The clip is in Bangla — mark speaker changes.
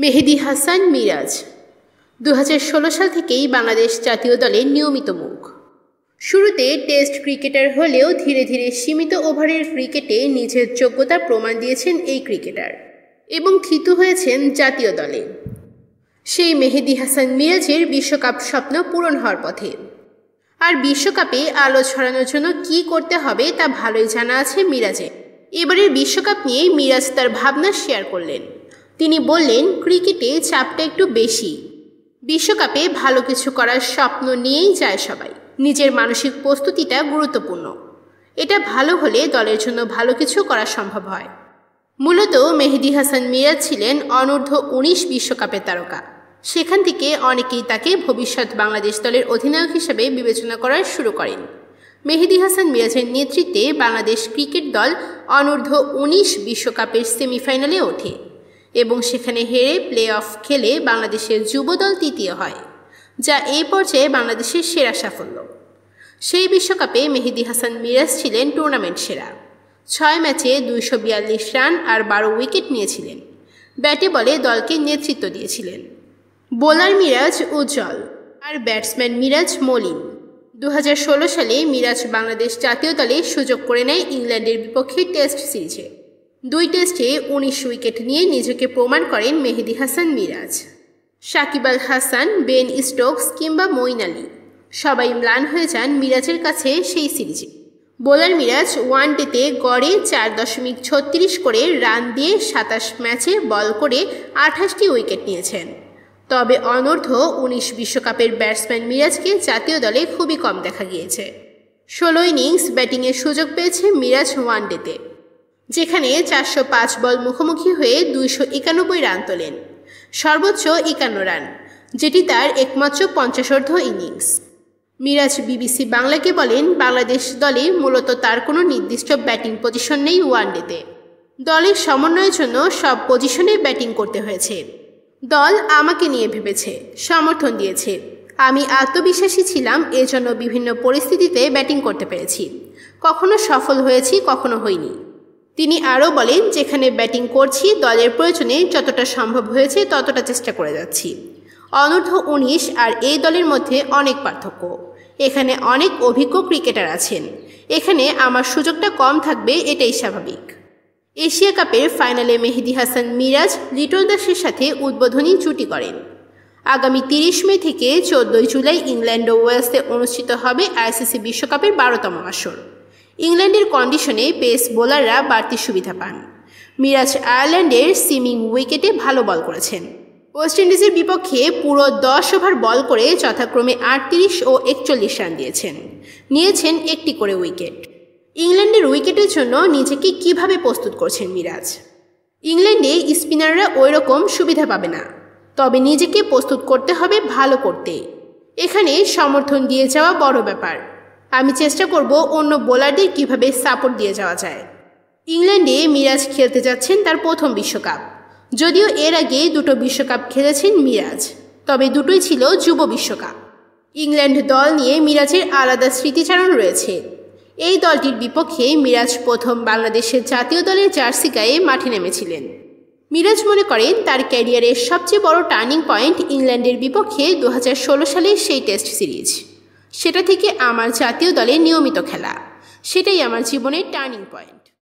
Speaker 1: মেহেদি হাসান মিরাজ দু সাল থেকেই বাংলাদেশ জাতীয় দলের নিয়মিত মুখ শুরুতে টেস্ট ক্রিকেটার হলেও ধীরে ধীরে সীমিত ওভারের ক্রিকেটে নিজের যোগ্যতা প্রমাণ দিয়েছেন এই ক্রিকেটার এবং থিতু হয়েছেন জাতীয় দলে সেই মেহেদি হাসান মিরাজের বিশ্বকাপ স্বপ্ন পূরণ হওয়ার পথে আর বিশ্বকাপে আলো ছড়ানোর জন্য কি করতে হবে তা ভালোই জানা আছে মিরাজে এবারের বিশ্বকাপ নিয়ে মিরাজ তার ভাবনা শেয়ার করলেন তিনি বললেন ক্রিকেটে চাপটা একটু বেশি বিশ্বকাপে ভালো কিছু করার স্বপ্ন নিয়েই যায় সবাই নিজের মানসিক প্রস্তুতিটা গুরুত্বপূর্ণ এটা ভালো হলে দলের জন্য ভালো কিছু করা সম্ভব হয় মূলত মেহেদি হাসান মিরাজ ছিলেন অনূর্ধ্ব উনিশ বিশ্বকাপের তারকা সেখান থেকে অনেকেই তাকে ভবিষ্যৎ বাংলাদেশ দলের অধিনায়ক হিসেবে বিবেচনা করা শুরু করেন মেহেদি হাসান মিরাজের নেতৃত্বে বাংলাদেশ ক্রিকেট দল অনূর্ধ্ব উনিশ বিশ্বকাপের সেমিফাইনালে ওঠে এবং সেখানে হেরে প্লে অফ খেলে বাংলাদেশের যুবদল তৃতীয় হয় যা এই পর্যায়ে বাংলাদেশের সেরা সাফল্য সেই বিশ্বকাপে মেহেদি হাসান মিরাজ ছিলেন টুর্নামেন্ট সেরা ছয় ম্যাচে দুইশো বিয়াল্লিশ রান আর বারো উইকেট নিয়েছিলেন ব্যাটে বলে দলকে নেতৃত্ব দিয়েছিলেন বোলার মিরাজ উজ্জ্বল আর ব্যাটসম্যান মিরাজ মলিন দু সালে মিরাজ বাংলাদেশ জাতীয় দলে সুযোগ করে নেয় ইংল্যান্ডের বিপক্ষে টেস্ট সিরিজে দুই টেস্টে উনিশ উইকেট নিয়ে নিজেকে প্রমাণ করেন মেহেদি হাসান মিরাজ সাকিব আল হাসান বেন স্টোকস কিংবা মইন আলী সবাই ম্লান হয়ে যান মিরাজের কাছে সেই সিরিজে বোলার মিরাজ ওয়ান ডেতে গড়ে চার দশমিক ছত্রিশ করে রান দিয়ে সাতাশ ম্যাচে বল করে আঠাশটি উইকেট নিয়েছেন তবে অনর্ধ উনিশ বিশ্বকাপের ব্যাটসম্যান মিরাজকে জাতীয় দলে খুবই কম দেখা গিয়েছে ষোলো ইনিংস ব্যাটিংয়ের সুযোগ পেয়েছে মিরাজ ওয়ান ডেতে যেখানে চারশো পাঁচ বল মুখোমুখি হয়ে দুইশো একানব্বই রান তোলেন সর্বোচ্চ একান্ন রান যেটি তার একমাত্র পঞ্চাশর্ধ ইনিংস মিরাজ বিবিসি বাংলাকে বলেন বাংলাদেশ দলে মূলত তার কোনো নির্দিষ্ট ব্যাটিং পজিশন নেই ওয়ানডেতে দলের সমন্বয়ের জন্য সব পজিশনে ব্যাটিং করতে হয়েছে দল আমাকে নিয়ে ভেবেছে সমর্থন দিয়েছে আমি আত্মবিশ্বাসী ছিলাম এজন্য বিভিন্ন পরিস্থিতিতে ব্যাটিং করতে পেরেছি কখনো সফল হয়েছি কখনো হইনি তিনি আরও বলেন যেখানে ব্যাটিং করছি দলের প্রয়োজনে যতটা সম্ভব হয়েছে ততটা চেষ্টা করে যাচ্ছি অনূর্ধ্ব উনিশ আর এই দলের মধ্যে অনেক পার্থক্য এখানে অনেক অভিজ্ঞ ক্রিকেটার আছেন এখানে আমার সুযোগটা কম থাকবে এটাই স্বাভাবিক এশিয়া কাপের ফাইনালে মেহেদি হাসান মিরাজ লিটন দাসের সাথে উদ্বোধনী জুটি করেন আগামী তিরিশ মে থেকে চোদ্দই জুলাই ইংল্যান্ড ও ওয়েলসে অনুষ্ঠিত হবে আইসিসি বিশ্বকাপের বারোতম আসর ইংল্যান্ডের কন্ডিশনে পেস বোলাররা বাড়তি সুবিধা পান মিরাজ আয়ারল্যান্ডের সিমিং উইকেটে ভালো বল করেছেন ওয়েস্ট ইন্ডিজের বিপক্ষে পুরো দশ ওভার বল করে যথাক্রমে আটত্রিশ ও একচল্লিশ রান দিয়েছেন নিয়েছেন একটি করে উইকেট ইংল্যান্ডের উইকেটের জন্য নিজেকে কিভাবে প্রস্তুত করছেন মিরাজ ইংল্যান্ডে স্পিনাররা ওই রকম সুবিধা পাবে না তবে নিজেকে প্রস্তুত করতে হবে ভালো করতে এখানে সমর্থন দিয়ে যাওয়া বড় ব্যাপার আমি চেষ্টা করব অন্য বোলারদের কিভাবে সাপোর্ট দিয়ে যাওয়া যায় ইংল্যান্ডে মিরাজ খেলতে যাচ্ছেন তার প্রথম বিশ্বকাপ যদিও এর আগে দুটো বিশ্বকাপ খেলেছেন মিরাজ তবে দুটোই ছিল যুব বিশ্বকাপ ইংল্যান্ড দল নিয়ে মিরাজের আলাদা স্মৃতিচারণ রয়েছে এই দলটির বিপক্ষে মিরাজ প্রথম বাংলাদেশের জাতীয় দলের জার্সি গায়ে মাঠে নেমেছিলেন মিরাজ মনে করেন তার ক্যারিয়ারের সবচেয়ে বড় টার্নিং পয়েন্ট ইংল্যান্ডের বিপক্ষে দু সালে সেই টেস্ট সিরিজ সেটা থেকে আমার জাতীয় দলে নিয়মিত খেলা সেটাই আমার জীবনের টার্নিং পয়েন্ট